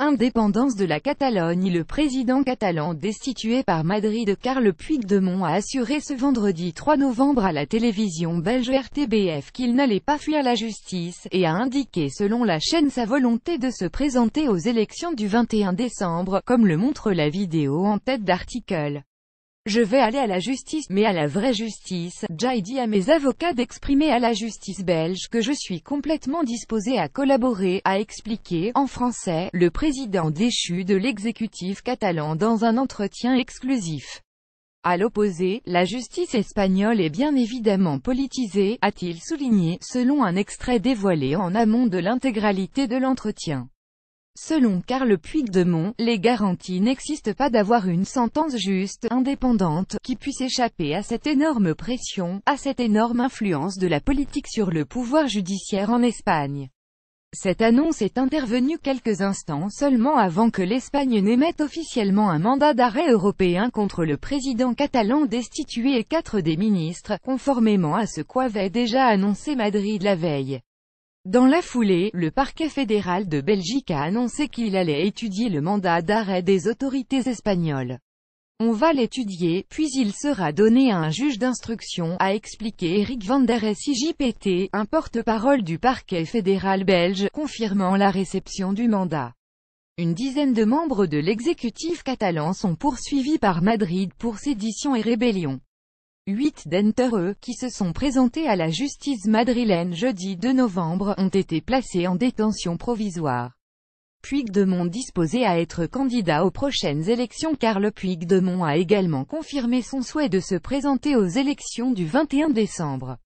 Indépendance de la Catalogne Le président catalan destitué par Madrid Carle Puigdemont a assuré ce vendredi 3 novembre à la télévision belge RTBF qu'il n'allait pas fuir la justice, et a indiqué selon la chaîne sa volonté de se présenter aux élections du 21 décembre, comme le montre la vidéo en tête d'article. Je vais aller à la justice, mais à la vraie justice. J'ai dit à mes avocats d'exprimer à la justice belge que je suis complètement disposé à collaborer, à expliquer en français, le président déchu de l'exécutif catalan dans un entretien exclusif. À l'opposé, la justice espagnole est bien évidemment politisée, a-t-il souligné, selon un extrait dévoilé en amont de l'intégralité de l'entretien. Selon Carl Puigdemont, les garanties n'existent pas d'avoir une sentence juste, indépendante, qui puisse échapper à cette énorme pression, à cette énorme influence de la politique sur le pouvoir judiciaire en Espagne. Cette annonce est intervenue quelques instants seulement avant que l'Espagne n'émette officiellement un mandat d'arrêt européen contre le président catalan destitué et quatre des ministres, conformément à ce qu'avait déjà annoncé Madrid la veille. Dans la foulée, le parquet fédéral de Belgique a annoncé qu'il allait étudier le mandat d'arrêt des autorités espagnoles. On va l'étudier, puis il sera donné à un juge d'instruction, a expliqué Eric van der un porte-parole du parquet fédéral belge, confirmant la réception du mandat. Une dizaine de membres de l'exécutif catalan sont poursuivis par Madrid pour sédition et rébellion. Huit d'entre eux, qui se sont présentés à la justice madrilène jeudi 2 novembre, ont été placés en détention provisoire. Puigdemont disposé à être candidat aux prochaines élections car le Puigdemont a également confirmé son souhait de se présenter aux élections du 21 décembre.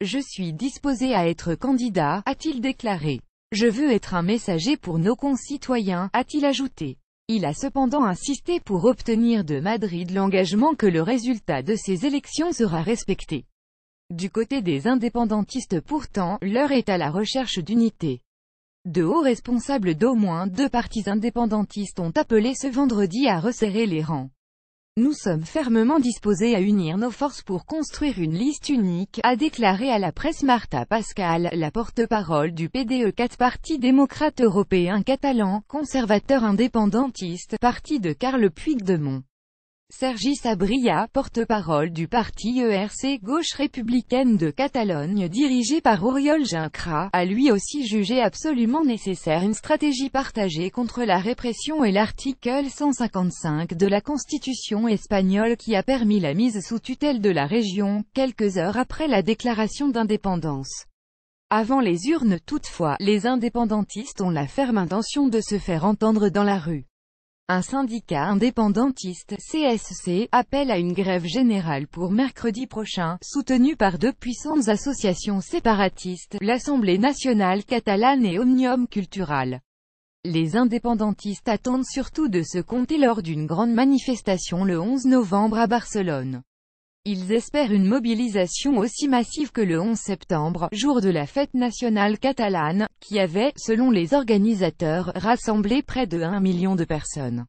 Je suis disposé à être candidat, a-t-il déclaré. Je veux être un messager pour nos concitoyens, a-t-il ajouté. Il a cependant insisté pour obtenir de Madrid l'engagement que le résultat de ces élections sera respecté. Du côté des indépendantistes pourtant, l'heure est à la recherche d'unité. De hauts responsables d'au moins deux partis indépendantistes ont appelé ce vendredi à resserrer les rangs. Nous sommes fermement disposés à unir nos forces pour construire une liste unique, a déclaré à la presse Martha Pascal, la porte-parole du PDE4 Parti démocrate européen catalan, conservateur indépendantiste, parti de Carle Puigdemont. Sergi Sabria, porte-parole du parti ERC Gauche républicaine de Catalogne dirigé par Oriol Gincra, a lui aussi jugé absolument nécessaire une stratégie partagée contre la répression et l'article 155 de la Constitution espagnole qui a permis la mise sous tutelle de la région, quelques heures après la déclaration d'indépendance. Avant les urnes toutefois, les indépendantistes ont la ferme intention de se faire entendre dans la rue. Un syndicat indépendantiste, CSC, appelle à une grève générale pour mercredi prochain, soutenue par deux puissantes associations séparatistes, l'Assemblée nationale catalane et Omnium Cultural. Les indépendantistes attendent surtout de se compter lors d'une grande manifestation le 11 novembre à Barcelone. Ils espèrent une mobilisation aussi massive que le 11 septembre, jour de la fête nationale catalane, qui avait, selon les organisateurs, rassemblé près de 1 million de personnes.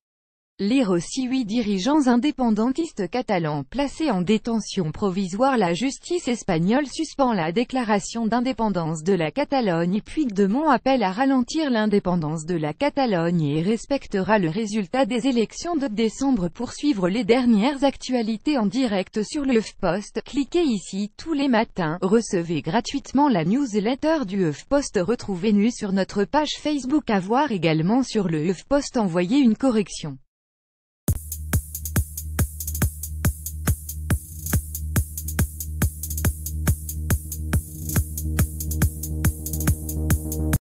Lire aussi huit dirigeants indépendantistes catalans placés en détention provisoire La justice espagnole suspend la déclaration d'indépendance de la Catalogne mon appelle à ralentir l'indépendance de la Catalogne et respectera le résultat des élections de décembre pour suivre les dernières actualités en direct sur le HuffPost. Cliquez ici tous les matins, recevez gratuitement la newsletter du HuffPost retrouvez-nous sur notre page Facebook à voir également sur le HuffPost envoyez une correction.